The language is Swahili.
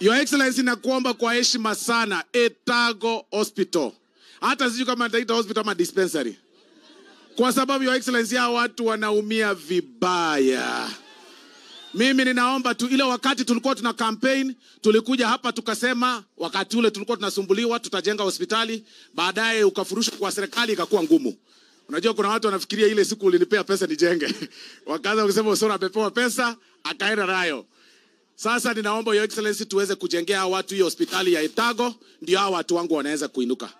Your Excellency, nakuomba kwa heshima sana Etago Hospital, hata sijui kama nitaita hospital ama dispensary, kwa sababu Your Excellency, hao watu wanaumia vibaya. Mimi ninaomba tu, ile wakati tulikuwa tuna campaign, tulikuja hapa tukasema, wakati ule tulikuwa tunasumbuliwa, tutajenga hospitali, baadaye ukafurushwa kwa serikali, ikakuwa ngumu. Unajua kuna watu wanafikiria ile siku ulinipea pesa nijenge, wakaanza kusema Osoro amepewa pesa akaenda nayo. Sasa ninaomba Your Excellency tuweze kujengea watu hiyo hospitali ya Itago, ndio hao watu wangu wanaweza kuinuka.